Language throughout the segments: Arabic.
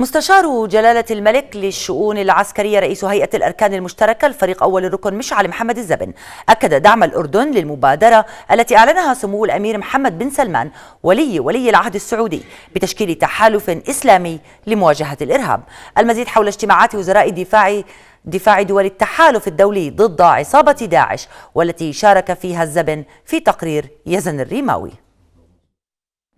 مستشار جلالة الملك للشؤون العسكرية رئيس هيئة الأركان المشتركة الفريق أول الركن مشعل محمد الزبن أكد دعم الأردن للمبادرة التي أعلنها سمو الأمير محمد بن سلمان ولي ولي العهد السعودي بتشكيل تحالف إسلامي لمواجهة الإرهاب المزيد حول اجتماعات وزراء دفاع دفاع دول التحالف الدولي ضد عصابة داعش والتي شارك فيها الزبن في تقرير يزن الريماوي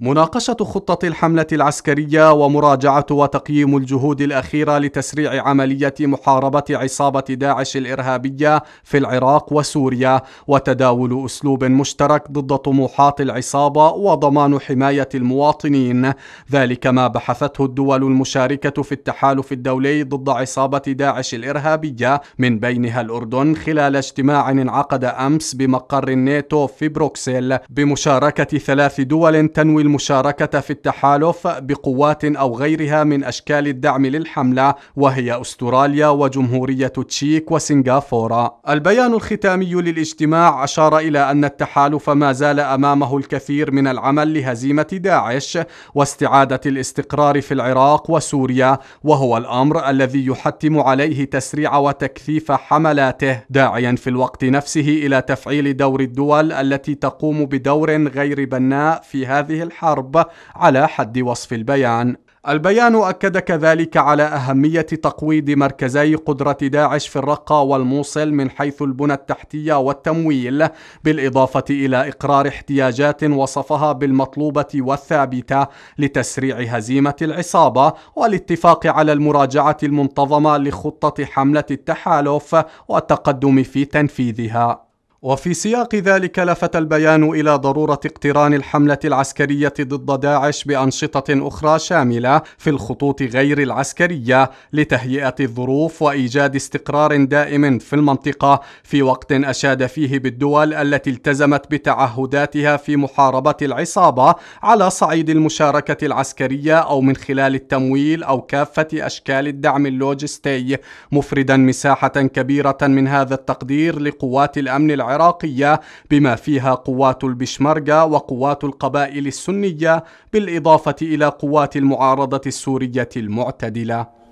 مناقشة خطة الحملة العسكرية ومراجعة وتقييم الجهود الأخيرة لتسريع عملية محاربة عصابة داعش الإرهابية في العراق وسوريا وتداول أسلوب مشترك ضد طموحات العصابة وضمان حماية المواطنين ذلك ما بحثته الدول المشاركة في التحالف الدولي ضد عصابة داعش الإرهابية من بينها الأردن خلال اجتماع انعقد أمس بمقر الناتو في بروكسل بمشاركة ثلاث دول تنوي المشاركة في التحالف بقوات أو غيرها من أشكال الدعم للحملة وهي أستراليا وجمهورية تشيك وسنغافورة البيان الختامي للاجتماع أشار إلى أن التحالف ما زال أمامه الكثير من العمل لهزيمة داعش واستعادة الاستقرار في العراق وسوريا وهو الأمر الذي يحتم عليه تسريع وتكثيف حملاته داعيا في الوقت نفسه إلى تفعيل دور الدول التي تقوم بدور غير بناء في هذه الحملة الحرب على حد وصف البيان البيان أكد كذلك على أهمية تقويض مركزي قدرة داعش في الرقة والموصل من حيث البنى التحتية والتمويل، بالإضافة إلى إقرار احتياجات وصفها بالمطلوبة والثابتة لتسريع هزيمة العصابة، والاتفاق على المراجعة المنتظمة لخطة حملة التحالف والتقدم في تنفيذها. وفي سياق ذلك لفت البيان إلى ضرورة اقتران الحملة العسكرية ضد داعش بأنشطة أخرى شاملة في الخطوط غير العسكرية لتهيئة الظروف وإيجاد استقرار دائم في المنطقة في وقت أشاد فيه بالدول التي التزمت بتعهداتها في محاربة العصابة على صعيد المشاركة العسكرية أو من خلال التمويل أو كافة أشكال الدعم اللوجستي مفردا مساحة كبيرة من هذا التقدير لقوات الأمن العراقي العراقية بما فيها قوات البشمركة وقوات القبائل السنية بالإضافة إلى قوات المعارضة السورية المعتدلة